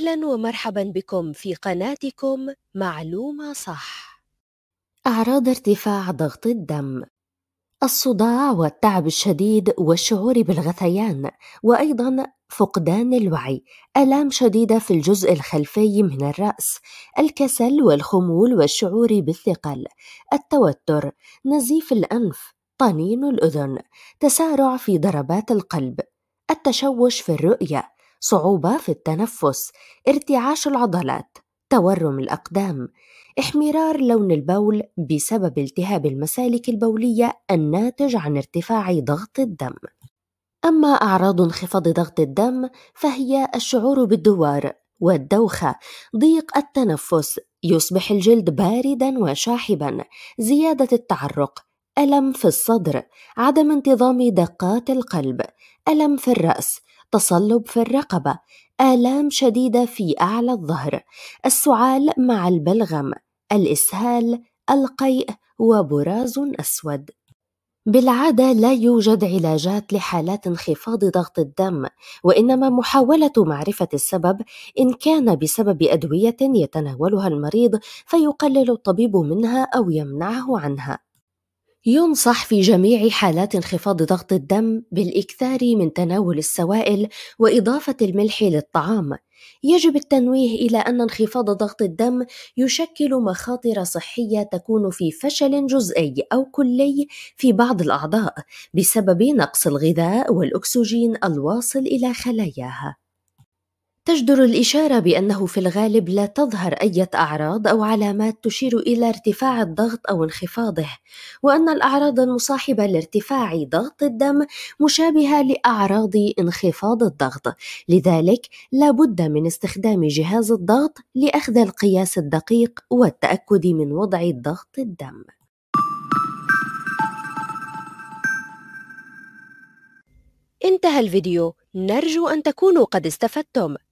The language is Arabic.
أهلا ومرحبا بكم في قناتكم معلومة صح. أعراض ارتفاع ضغط الدم الصداع والتعب الشديد والشعور بالغثيان وأيضا فقدان الوعي، آلام شديدة في الجزء الخلفي من الرأس، الكسل والخمول والشعور بالثقل، التوتر، نزيف الأنف، طنين الأذن، تسارع في ضربات القلب، التشوش في الرؤية، صعوبة في التنفس، ارتعاش العضلات، تورم الأقدام، احمرار لون البول بسبب التهاب المسالك البولية الناتج عن ارتفاع ضغط الدم. أما أعراض انخفاض ضغط الدم فهي الشعور بالدوار والدوخة، ضيق التنفس، يصبح الجلد باردا وشاحبا، زيادة التعرق، ألم في الصدر، عدم انتظام دقات القلب، ألم في الرأس، تصلب في الرقبة آلام شديدة في أعلى الظهر السعال مع البلغم الإسهال القيء وبراز أسود بالعادة لا يوجد علاجات لحالات انخفاض ضغط الدم، وإنما محاولة معرفة السبب إن كان بسبب أدوية يتناولها المريض فيقلل الطبيب منها أو يمنعه عنها. ينصح في جميع حالات انخفاض ضغط الدم بالاكثار من تناول السوائل واضافه الملح للطعام يجب التنويه الى ان انخفاض ضغط الدم يشكل مخاطر صحيه تكون في فشل جزئي او كلي في بعض الاعضاء بسبب نقص الغذاء والاكسجين الواصل الى خلاياها تجدر الإشارة بأنه في الغالب لا تظهر أي أعراض أو علامات تشير إلى ارتفاع الضغط أو انخفاضه، وأن الأعراض المصاحبة لارتفاع ضغط الدم مشابهة لأعراض انخفاض الضغط، لذلك لا بد من استخدام جهاز الضغط لأخذ القياس الدقيق والتأكد من وضع ضغط الدم. انتهى الفيديو نرجو أن تكونوا قد استفدتم